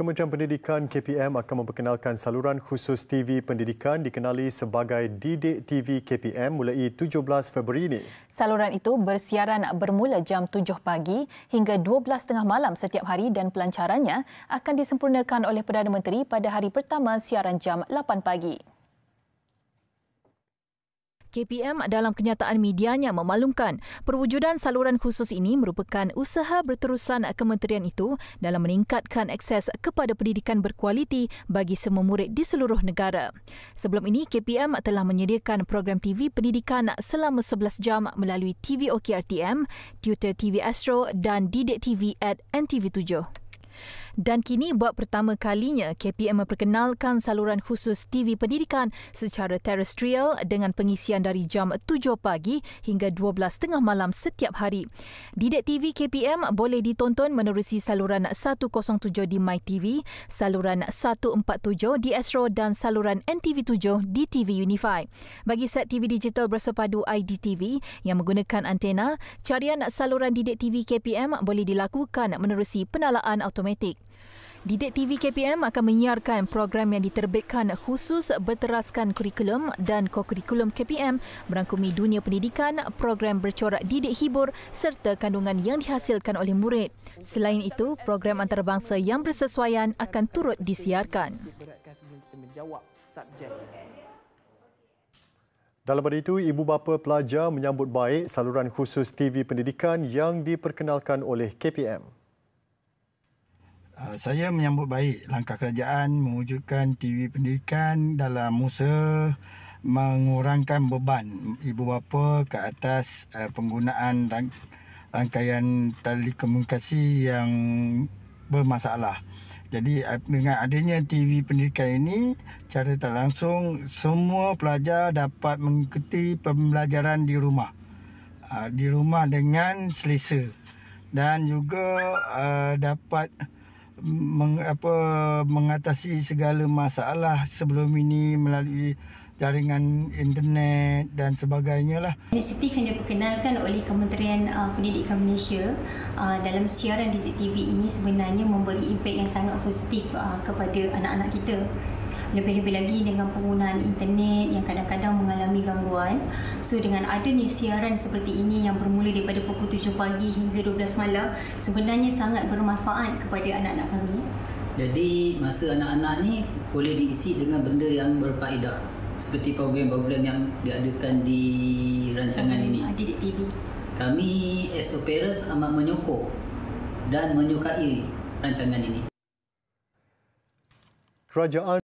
Kementerian Pendidikan KPM akan memperkenalkan saluran khusus TV pendidikan dikenali sebagai Didik TV KPM mulai 17 Februari ini. Saluran itu bersiaran bermula jam 7 pagi hingga 12 tengah malam setiap hari dan pelancarannya akan disempurnakan oleh Perdana Menteri pada hari pertama siaran jam 8 pagi. KPM dalam kenyataan medianya memaklumkan perwujudan saluran khusus ini merupakan usaha berterusan kementerian itu dalam meningkatkan akses kepada pendidikan berkualiti bagi semua murid di seluruh negara. Sebelum ini, KPM telah menyediakan program TV pendidikan selama 11 jam melalui TV OKRTM, Tutor TV Astro dan Didik TV at NTV7. Dan kini buat pertama kalinya KPM memperkenalkan saluran khusus TV pendidikan secara terrestrial dengan pengisian dari jam 7 pagi hingga 12.30 malam setiap hari. Didik TV KPM boleh ditonton menerusi saluran 107 di MyTV, saluran 147 di Astro dan saluran NTV7 di TV Unify. Bagi set TV digital bersepadu IDTV yang menggunakan antena, carian saluran didik TV KPM boleh dilakukan menerusi penalaan automatik. Didik TV KPM akan menyiarkan program yang diterbitkan khusus berteraskan kurikulum dan kokurikulum KPM merangkumi dunia pendidikan, program bercorak didik hibur serta kandungan yang dihasilkan oleh murid. Selain itu, program antarabangsa yang bersesuaian akan turut disiarkan. Dalam hari itu, ibu bapa pelajar menyambut baik saluran khusus TV pendidikan yang diperkenalkan oleh KPM. Ah, saya menyambut baik langkah kerajaan mewujudkan TV pendidikan dalam musa mengurangkan beban ibu bapa ke atas eh, penggunaan rang- rangkaian telekomunikasi yang bermasalah. Jadi ah, dengan adanya TV pendidikan ini, cara tak langsung semua pelajar dapat mengikuti pembelajaran di rumah. Ah, di rumah dengan selesa dan juga dapat meng, apa mengatasi segala masalah sebelum ini melalui jaringan internet dan sebagainya lah. Inisiatif yang diperkenalkan oleh Kementerian uh, Pendidikan Malaysia uh, dalam siaran di TV ini sebenarnya memberi impak yang sangat positif uh, kepada anak-anak kita lebih-lebih lagi dengan penggunaan internet yang kadang-kadang mengalami gangguan. So dengan adanya siaran seperti ini yang bermula daripada pukul 7 pagi hingga 12 malam, sebenarnya sangat bermanfaat kepada anak-anak kami. Jadi masa anak-anak ni boleh diisi dengan benda yang berfaedah seperti program-program yang diadakan di rancangan ini. Ah, Didik TV. Kami as a parents amat menyokong dan menyukai rancangan ini. Kerajaan